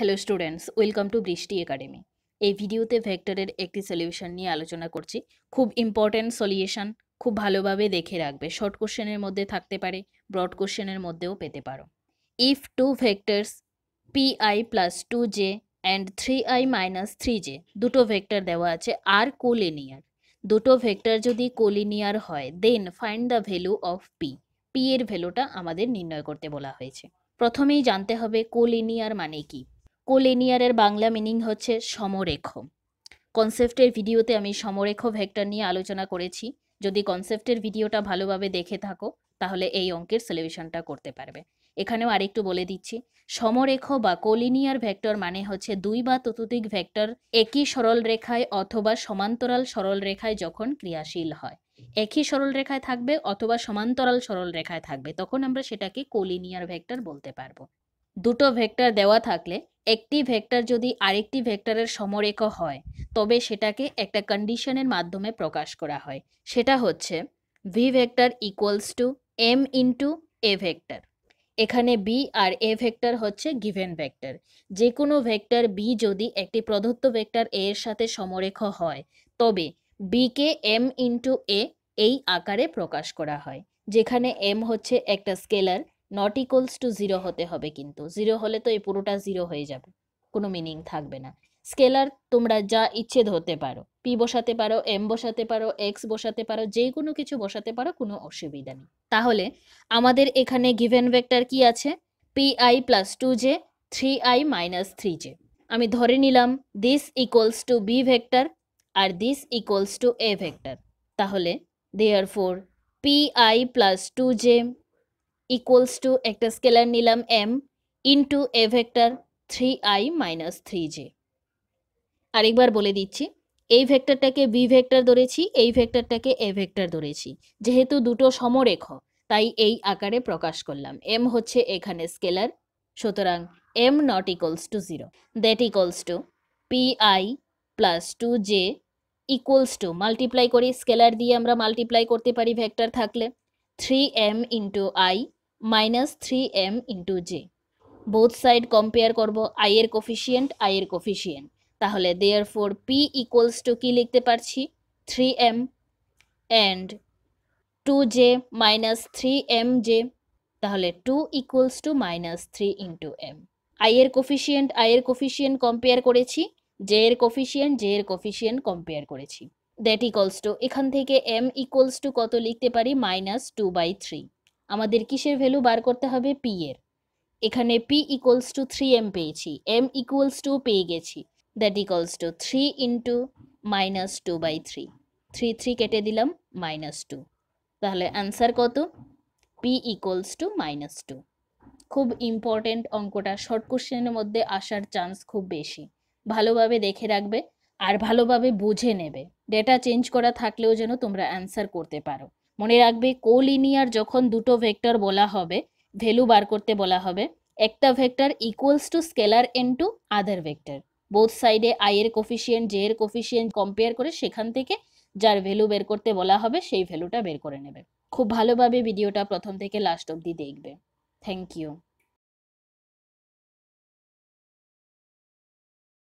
hello students welcome to Brishti academy এই ভিডিওতে ভেক্টরের একটি সলিউশন নিয়ে আলোচনা করছি খুব ইম্পর্ট্যান্ট সলিউশন খুব ভালোভাবে দেখে রাখবে শর্ট কোশ্চেনের মধ্যে থাকতে পারে ব্রড কোশ্চেনের মধ্যেও পেতে পারো if two vectors P I plus two J and three I minus three J দুটো ভেক্টর দেওয়া আছে আর কোলিনিয়ার দুটো ভেক্টর যদি কোলিনিয়ার হয় then find the value of P P এর ভ্যালুটা আমাদের নির্ণয় করতে বলা হয়েছে প্রথমেই জানতে হবে কোলিনিয়ার মানে কী কোলেনিয়ারের বাংলা মিনিং হচ্ছে সমরেখ কনসেপ্টের ভিডিওতে আমি সমরেখ ভেক্টর নিয়ে আলোচনা করেছি যদি কনসেপ্টের ভিডিওটা ভালোভাবে দেখে থাকো তাহলে এই অঙ্কের সেলিব্রেশনটা করতে পারবে এখানেও আরেকটু বলে দিচ্ছি সমরেখ বা কোলিনিয়ার ভেক্টর মানে হচ্ছে দুই বা ততুধিক ভেক্টর একই সরল রেখায় অথবা সমান্তরাল সরল রেখায় যখন ক্রিয়াশীল হয় একই সরল রেখায় থাকবে অথবা সমান্তরাল সরল রেখায় থাকবে তখন আমরা সেটাকে কোলিনিয়ার ভেক্টর বলতে পারবো দুটো ভেক্টর দেওয়া থাকলে একটি ভেক্টর যদি আরেকটি ভেক্টরের সমরেখ হয় তবে সেটাকে একটা কন্ডিশনের মাধ্যমে প্রকাশ করা হয় সেটা হচ্ছে V vector equals to M into A vector এখানে বি আর এ ভেক্টর হচ্ছে গিভেন ভেক্টর যে কোনো ভেক্টর বি যদি একটি প্রদত্ত ভেক্টর এ এর সাথে সমরেখ হয় তবে বিকে এম ইন্টু এ এই আকারে প্রকাশ করা হয় যেখানে এম হচ্ছে একটা scalar not equals to zero হতে হবে কিন্তু জিরো হলে তো এই পুরোটা জিরো হয়ে যাবে কোনো মিনিং থাকবে না স্কেলার তোমরা যা ইচ্ছে ধরতে পারো পি বসাতে পারো এম বসাতে পারো এক্স বসাতে পারো যে কোনো কিছু বসাতে পারো কোনো অসুবিধা নেই তাহলে আমাদের এখানে গিভেন ভেক্টর কি আছে P I plus two J three I minus three J আমি ধরে নিলাম this equals to B vector আর this equals to A vector তাহলে therefore P I plus two J equals to একটা scalar নিলাম M into A vector three I minus three J আরেকবার বলে দিচ্ছি এই ভেক্টরটাকে বি ভেক্টর ধরেছি এই ভেক্টরটাকে এ ভেক্টর ধরেছি যেহেতু দুটো সমরেখ তাই এই আকারে প্রকাশ করলাম এম হচ্ছে এখানে স্কেলার সুতরাং M not equals to zero that equals to P I plus two J equals to multiply করি স্কেলার দিয়ে আমরা মাল্টিপ্লাই করতে পারি ভেক্টর থাকলে three M into I minus three M into J both side compare করব I এর coefficient I এর coefficient তাহলে therefore P equals to কী লিখতে পারছি three M and two J minus three M J তাহলে two equals to minus three into M I এর coefficient I এর কোফিসিয়েন্ট কম্পেয়ার করেছি জে এর কোফিসিয়েন্ট জে এর কোফিসিয়েন্ট কম্পেয়ার করেছি দ্যাট ইকলস টু এখান থেকে এম ইকলস টু কত লিখতে পারি মাইনাস টু বাই থ্রি আমাদের কিসের ভ্যালু বার করতে হবে পি এর এখানে P equals to three M পেয়েছি এম ইকুয়ালস টু পেয়ে গেছি that equals to three into minus two by three three three কেটে দিলাম মাইনাস টু তাহলে অ্যান্সার কত P equals to minus two খুব ইম্পর্টেন্ট অঙ্কটা শর্ট কোশ্চেনের মধ্যে আসার চান্স খুব বেশি ভালোভাবে দেখে রাখবে আর ভালোভাবে বুঝে নেবে ডেটা চেঞ্জ করা থাকলেও যেন তোমরা অ্যান্সার করতে পারো মনে রাখবে কোলিনিয়ার যখন দুটো ভেক্টর বলা হবে ভ্যালু বার করতে বলা হবে একটা vector equals to scalar into other vector both সাইডে আই এর কোফিসিয়েন্ট জে এর কোফিসিয়েন্ট কম্পেয়ার করে সেখান থেকে যার ভ্যালু বের করতে বলা হবে সেই ভ্যালুটা বের করে নেবে খুব ভালোভাবে ভিডিওটা প্রথম থেকে লাস্ট অবধি দেখবে থ্যাংক ইউ